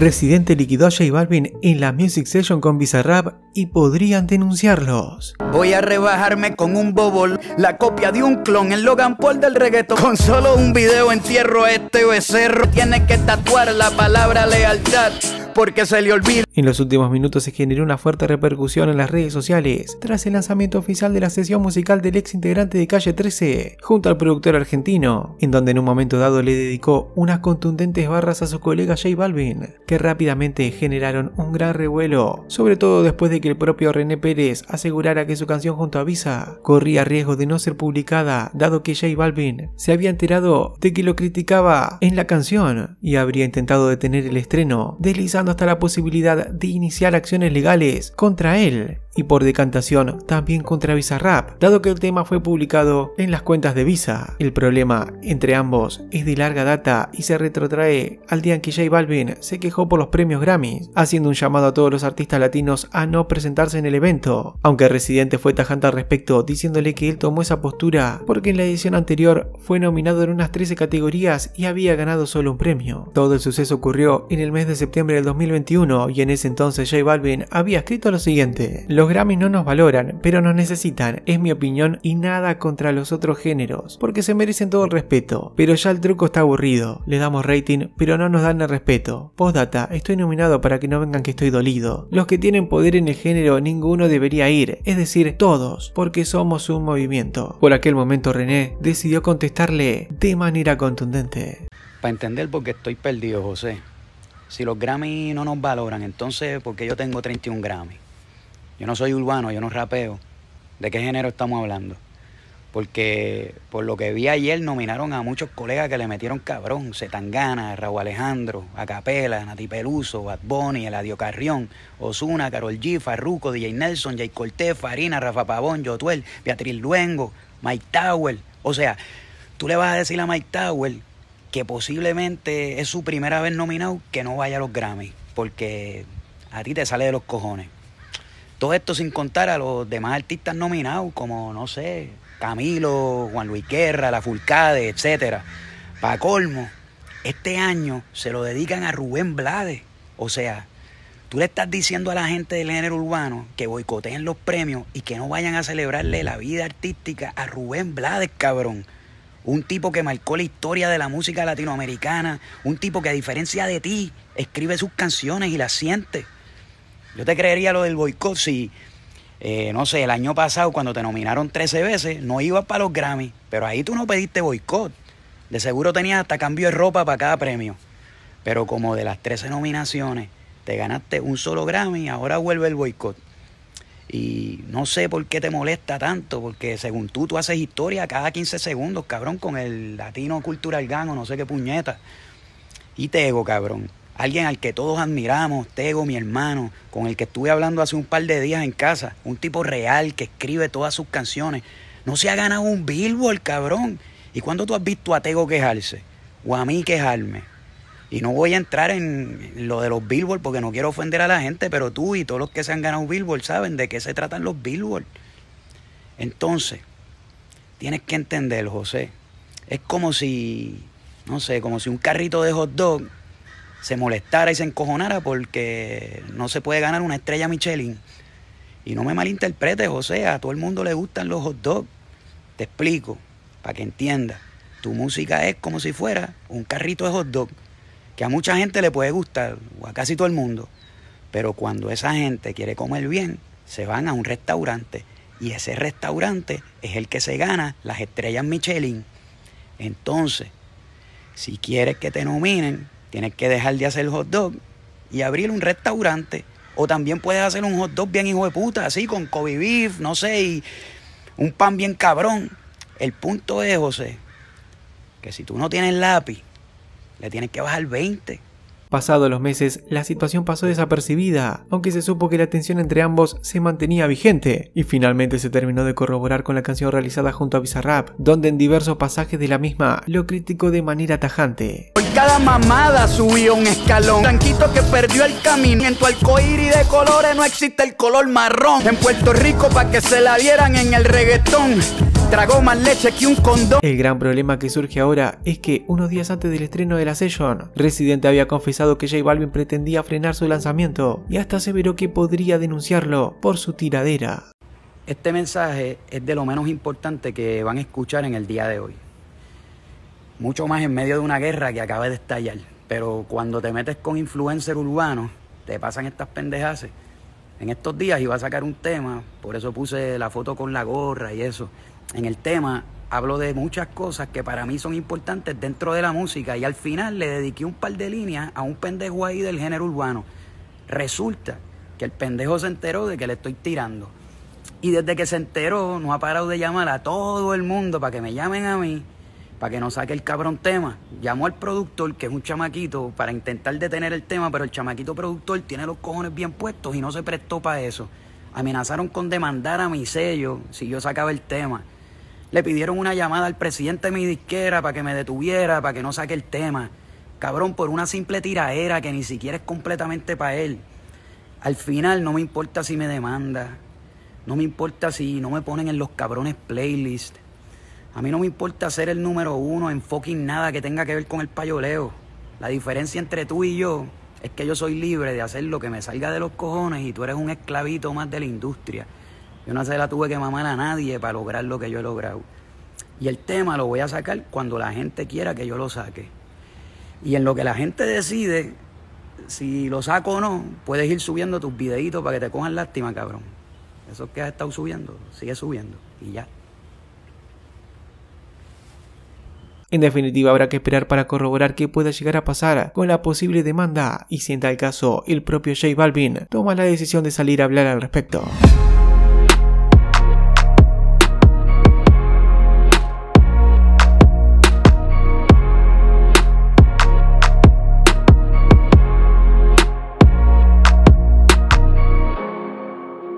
Residente liquidó a J Balvin en la Music Session con Bizarrap y podrían denunciarlos. Voy a rebajarme con un bobol, la copia de un clon, el Logan Paul del reggaeton. Con solo un video entierro a este becerro. Tiene que tatuar la palabra lealtad porque En los últimos minutos se generó una fuerte repercusión en las redes sociales tras el lanzamiento oficial de la sesión musical del ex integrante de Calle 13 junto al productor argentino, en donde en un momento dado le dedicó unas contundentes barras a su colega J Balvin, que rápidamente generaron un gran revuelo, sobre todo después de que el propio René Pérez asegurara que su canción junto a Visa corría riesgo de no ser publicada, dado que J Balvin se había enterado de que lo criticaba en la canción y habría intentado detener el estreno, deslizando hasta la posibilidad de iniciar acciones legales contra él y por decantación también contra VISA RAP, dado que el tema fue publicado en las cuentas de Visa. El problema entre ambos es de larga data y se retrotrae al día en que J Balvin se quejó por los premios Grammy, haciendo un llamado a todos los artistas latinos a no presentarse en el evento, aunque Residente fue tajante al respecto diciéndole que él tomó esa postura porque en la edición anterior fue nominado en unas 13 categorías y había ganado solo un premio. Todo el suceso ocurrió en el mes de septiembre del 2021 y en ese entonces J Balvin había escrito lo siguiente, Grammy no nos valoran, pero nos necesitan, es mi opinión y nada contra los otros géneros, porque se merecen todo el respeto. Pero ya el truco está aburrido, le damos rating, pero no nos dan el respeto. Postdata, estoy nominado para que no vengan que estoy dolido. Los que tienen poder en el género, ninguno debería ir, es decir, todos, porque somos un movimiento. Por aquel momento René decidió contestarle de manera contundente. Para entender por qué estoy perdido, José. Si los Grammy no nos valoran, entonces, porque yo tengo 31 Grammy? Yo no soy urbano, yo no rapeo. ¿De qué género estamos hablando? Porque por lo que vi ayer nominaron a muchos colegas que le metieron cabrón, Zetangana, Raúl Alejandro, Acapela, Nati Peluso, Bad Bunny, Eladio Carrión, Osuna, Carol G, Farruco, DJ Nelson, Jay Cortés, Farina, Rafa Pavón, Jotuel, Beatriz Luengo, Mike Tower. O sea, tú le vas a decir a Mike Tower que posiblemente es su primera vez nominado que no vaya a los Grammy, porque a ti te sale de los cojones. Todo esto sin contar a los demás artistas nominados, como, no sé, Camilo, Juan Luis Guerra, La Fulcade, etcétera. Para colmo, este año se lo dedican a Rubén Blades. O sea, tú le estás diciendo a la gente del género urbano que boicoteen los premios y que no vayan a celebrarle la vida artística a Rubén Blades, cabrón. Un tipo que marcó la historia de la música latinoamericana, un tipo que a diferencia de ti, escribe sus canciones y las siente. Yo te creería lo del boicot si, eh, no sé, el año pasado cuando te nominaron 13 veces, no ibas para los Grammy, pero ahí tú no pediste boicot. De seguro tenías hasta cambio de ropa para cada premio. Pero como de las 13 nominaciones te ganaste un solo Grammy, ahora vuelve el boicot. Y no sé por qué te molesta tanto, porque según tú, tú haces historia cada 15 segundos, cabrón, con el latino cultural gano, no sé qué puñeta. Y te ego, cabrón alguien al que todos admiramos, Tego, mi hermano, con el que estuve hablando hace un par de días en casa, un tipo real que escribe todas sus canciones, no se ha ganado un Billboard, cabrón. ¿Y cuándo tú has visto a Tego quejarse? O a mí quejarme. Y no voy a entrar en lo de los Billboard porque no quiero ofender a la gente, pero tú y todos los que se han ganado Billboard saben de qué se tratan los Billboard. Entonces, tienes que entender, José. Es como si, no sé, como si un carrito de hot dog se molestara y se encojonara porque no se puede ganar una estrella Michelin. Y no me malinterpretes, sea, a todo el mundo le gustan los hot dogs. Te explico, para que entiendas. Tu música es como si fuera un carrito de hot dog, que a mucha gente le puede gustar, o a casi todo el mundo. Pero cuando esa gente quiere comer bien, se van a un restaurante. Y ese restaurante es el que se gana las estrellas Michelin. Entonces, si quieres que te nominen, Tienes que dejar de hacer hot dog y abrir un restaurante. O también puedes hacer un hot dog bien hijo de puta, así, con Kobe beef, no sé, y un pan bien cabrón. El punto es, José, que si tú no tienes lápiz, le tienes que bajar 20. Pasados los meses, la situación pasó desapercibida, aunque se supo que la tensión entre ambos se mantenía vigente, y finalmente se terminó de corroborar con la canción realizada junto a Bizarrap, donde en diversos pasajes de la misma lo criticó de manera tajante cada mamada subió un escalón. Blanquito que perdió el camino. En tu y de colores no existe el color marrón. En Puerto Rico para que se la dieran en el reggaetón. Tragó más leche que un condón. El gran problema que surge ahora es que unos días antes del estreno de la sesión Residente había confesado que J Balvin pretendía frenar su lanzamiento y hasta aseveró que podría denunciarlo por su tiradera. Este mensaje es de lo menos importante que van a escuchar en el día de hoy mucho más en medio de una guerra que acaba de estallar. Pero cuando te metes con influencer urbano, te pasan estas pendejas. En estos días iba a sacar un tema, por eso puse la foto con la gorra y eso. En el tema hablo de muchas cosas que para mí son importantes dentro de la música y al final le dediqué un par de líneas a un pendejo ahí del género urbano. Resulta que el pendejo se enteró de que le estoy tirando. Y desde que se enteró, no ha parado de llamar a todo el mundo para que me llamen a mí para que no saque el cabrón tema. Llamó al productor, que es un chamaquito, para intentar detener el tema, pero el chamaquito productor tiene los cojones bien puestos y no se prestó para eso. Amenazaron con demandar a mi sello si yo sacaba el tema. Le pidieron una llamada al presidente de mi disquera para que me detuviera, para que no saque el tema. Cabrón, por una simple tiraera que ni siquiera es completamente para él. Al final no me importa si me demanda, no me importa si no me ponen en los cabrones playlist. A mí no me importa ser el número uno en fucking nada que tenga que ver con el payoleo. La diferencia entre tú y yo es que yo soy libre de hacer lo que me salga de los cojones y tú eres un esclavito más de la industria. Yo no se la tuve que mamar a nadie para lograr lo que yo he logrado. Y el tema lo voy a sacar cuando la gente quiera que yo lo saque. Y en lo que la gente decide, si lo saco o no, puedes ir subiendo tus videitos para que te cojan lástima, cabrón. Eso que has estado subiendo, sigue subiendo y ya. En definitiva, habrá que esperar para corroborar qué pueda llegar a pasar con la posible demanda y si en tal caso el propio J Balvin toma la decisión de salir a hablar al respecto.